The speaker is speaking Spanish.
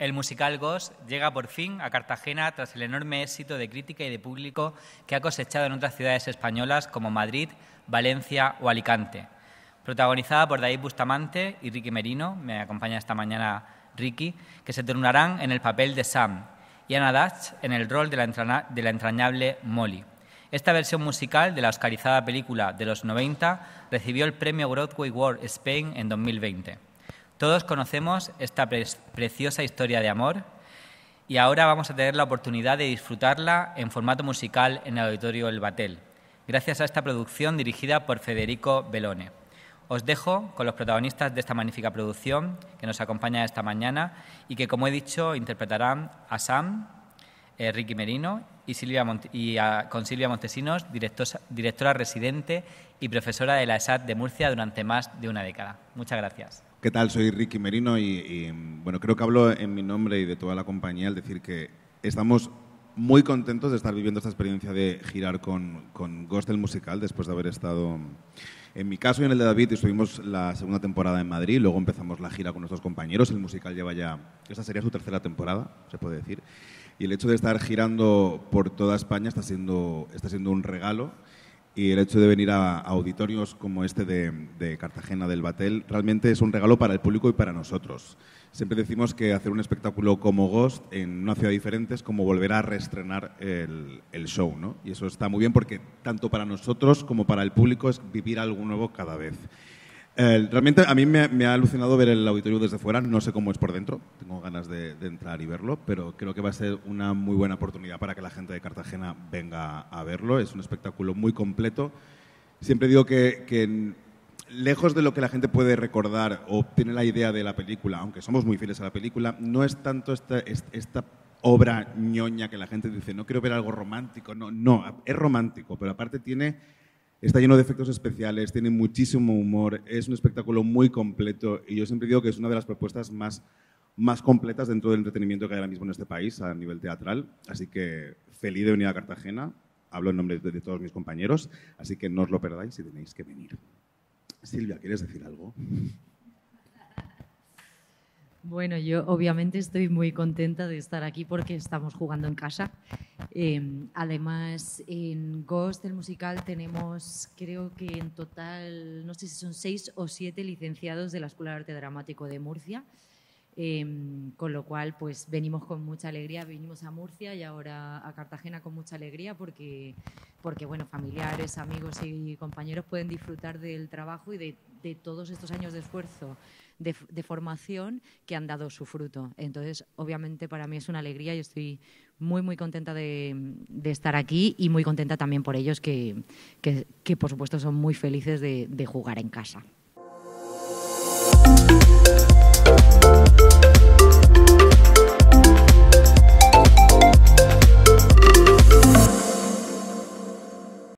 El musical Ghost llega por fin a Cartagena tras el enorme éxito de crítica y de público que ha cosechado en otras ciudades españolas como Madrid, Valencia o Alicante. Protagonizada por David Bustamante y Ricky Merino, me acompaña esta mañana Ricky, que se turnarán en el papel de Sam y Ana Dutch en el rol de la, de la entrañable Molly. Esta versión musical de la oscarizada película de los 90 recibió el premio Broadway World Spain en 2020. Todos conocemos esta preciosa historia de amor y ahora vamos a tener la oportunidad de disfrutarla en formato musical en el Auditorio El Batel, gracias a esta producción dirigida por Federico Belone. Os dejo con los protagonistas de esta magnífica producción que nos acompaña esta mañana y que, como he dicho, interpretarán a Sam, eh, Ricky Merino y, Silvia ah, con Silvia Montesinos, directora directora residente y profesora de la ESAT de Murcia durante más de una década. Muchas gracias. ¿Qué tal? Soy Ricky Merino y, y bueno, creo que hablo en mi nombre y de toda la compañía al decir que estamos muy contentos de estar viviendo esta experiencia de girar con, con Ghost el Musical después de haber estado en mi caso y en el de David estuvimos la segunda temporada en Madrid, luego empezamos la gira con nuestros compañeros, el musical lleva ya, esa sería su tercera temporada, se puede decir, y el hecho de estar girando por toda España está siendo, está siendo un regalo y el hecho de venir a, auditorios como este de, Cartagena del Batel realmente es un regalo para el público y para nosotros. Siempre decimos que hacer un espectáculo como Ghost en una ciudad diferente es como volver a reestrenar el, el show, ¿no? Y eso está muy bien porque tanto para nosotros como para el público es vivir algo nuevo cada vez. Eh, realmente a mí me, ha alucinado ver el auditorio desde fuera, no sé cómo es por dentro, tengo ganas de, entrar y verlo, pero creo que va a ser una muy buena oportunidad para que la gente de Cartagena venga a verlo, es un espectáculo muy completo. Siempre digo que, lejos de lo que la gente puede recordar o tiene la idea de la película, aunque somos muy fieles a la película, no es tanto esta, esta obra ñoña que la gente dice, no quiero ver algo romántico, no, no, es romántico, pero aparte tiene Está lleno de efectos especiales, tiene muchísimo humor, es un espectáculo muy completo y yo siempre digo que es una de las propuestas más, más completas dentro del entretenimiento que hay ahora mismo en este país a nivel teatral. Así que feliz de venir a Cartagena, hablo en nombre de, de todos mis compañeros, así que no os lo perdáis si tenéis que venir. Silvia, ¿quieres decir algo? Bueno, yo obviamente estoy muy contenta de estar aquí porque estamos jugando en casa. Em, además, en Ghost, el musical, tenemos creo que en total, no sé si son seis o siete licenciados de la Escuela de Arte Dramático de Murcia. Em, con lo cual, pues venimos con mucha alegría, venimos a Murcia y ahora a Cartagena con mucha alegría porque porque bueno, familiares, amigos y compañeros pueden disfrutar del trabajo y de, todos estos años de esfuerzo, de, formación que han dado su fruto. Entonces, obviamente para mí es una alegría y estoy muy, muy contenta de, estar aquí y muy contenta también por ellos que por supuesto son muy felices de jugar en casa.